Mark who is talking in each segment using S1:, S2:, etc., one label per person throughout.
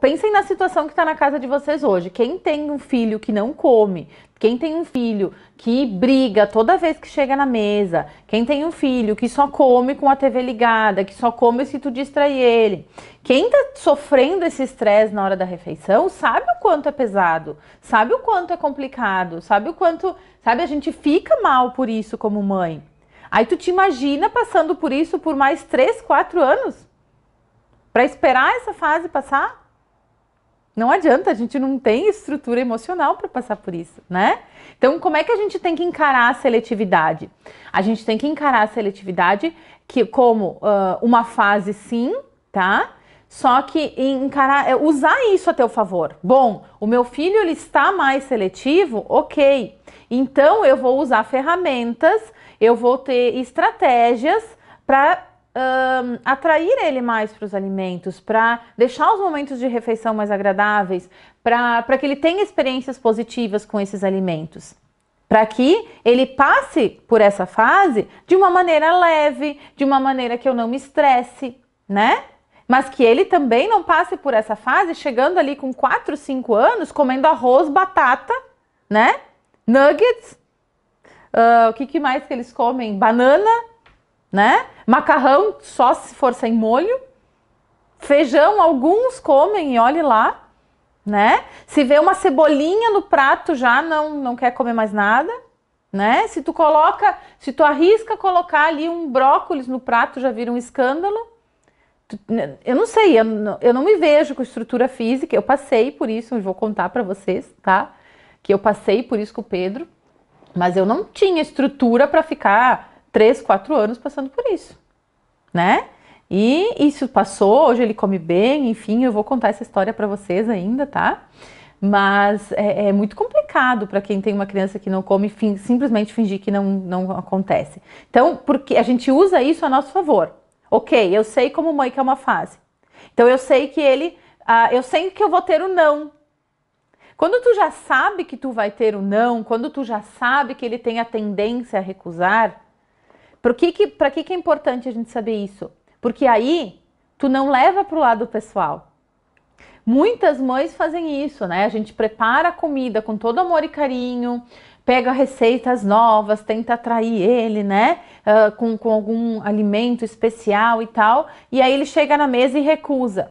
S1: Pensem na situação que está na casa de vocês hoje. Quem tem um filho que não come, quem tem um filho que briga toda vez que chega na mesa, quem tem um filho que só come com a TV ligada, que só come se tu distrair ele, quem está sofrendo esse estresse na hora da refeição, sabe o quanto é pesado, sabe o quanto é complicado, sabe o quanto, sabe, a gente fica mal por isso como mãe. Aí tu te imagina passando por isso por mais 3, 4 anos? Para esperar essa fase passar? Não adianta, a gente não tem estrutura emocional para passar por isso, né? Então, como é que a gente tem que encarar a seletividade? A gente tem que encarar a seletividade que, como uh, uma fase, sim, tá? Só que encarar, é usar isso a teu favor. Bom, o meu filho ele está mais seletivo, ok. Então eu vou usar ferramentas, eu vou ter estratégias para um, atrair ele mais para os alimentos, para deixar os momentos de refeição mais agradáveis, para que ele tenha experiências positivas com esses alimentos. Para que ele passe por essa fase de uma maneira leve, de uma maneira que eu não me estresse, né? Mas que ele também não passe por essa fase chegando ali com 4, 5 anos comendo arroz, batata, né? Nuggets. Uh, o que, que mais que eles comem? Banana, né? Macarrão só se for sem molho. Feijão, alguns comem e olhe lá, né? Se vê uma cebolinha no prato já não, não quer comer mais nada, né? Se tu coloca, se tu arrisca colocar ali um brócolis no prato já vira um escândalo. Né, eu não sei, eu não, eu não me vejo com estrutura física. Eu passei por isso, eu vou contar para vocês, tá? Que eu passei por isso com o Pedro, mas eu não tinha estrutura para ficar 3, 4 anos passando por isso, né? E isso passou, hoje ele come bem, enfim, eu vou contar essa história para vocês ainda, tá? Mas é, é muito complicado para quem tem uma criança que não come fim, simplesmente fingir que não, não acontece. Então, porque a gente usa isso a nosso favor. Ok, eu sei como mãe que é uma fase. Então eu sei que ele, ah, eu sei que eu vou ter o um não. Quando tu já sabe que tu vai ter o um não, quando tu já sabe que ele tem a tendência a recusar, para que, que, que, que é importante a gente saber isso? Porque aí tu não leva para o lado pessoal. Muitas mães fazem isso, né? A gente prepara a comida com todo amor e carinho, pega receitas novas, tenta atrair ele, né? Uh, com, com algum alimento especial e tal. E aí ele chega na mesa e recusa.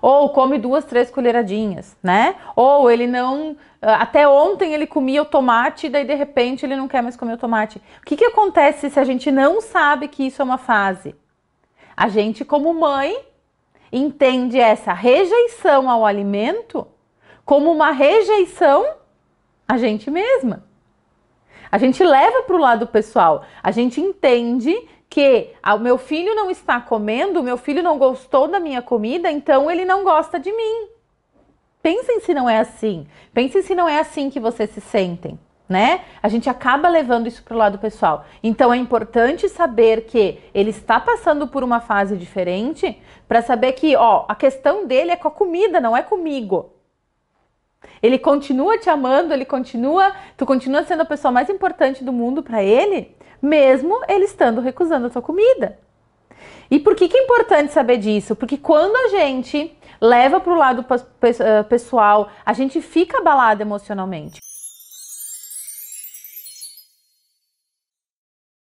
S1: Ou come duas, três colheradinhas, né? Ou ele não. Ah, até ontem ele comia o tomate, daí de repente ele não quer mais comer o tomate. O que, que acontece se a gente não sabe que isso é uma fase? A gente, como mãe, entende essa rejeição ao alimento como uma rejeição a gente mesma. A gente leva para o lado pessoal, a gente entende que ah, o meu filho não está comendo, o meu filho não gostou da minha comida, então ele não gosta de mim. Pensem se não é assim. Pensem se não é assim que vocês se sentem, né? A gente acaba levando isso para o lado pessoal. Então é importante saber que ele está passando por uma fase diferente para saber que, ó, a questão dele é com a comida, não é comigo. Ele continua te amando, ele continua, tu continua sendo a pessoa mais importante do mundo para ele, mesmo ele estando recusando a sua comida. E por que, que é importante saber disso? Porque quando a gente leva para o lado eh, pessoal, a gente fica abalado emocionalmente.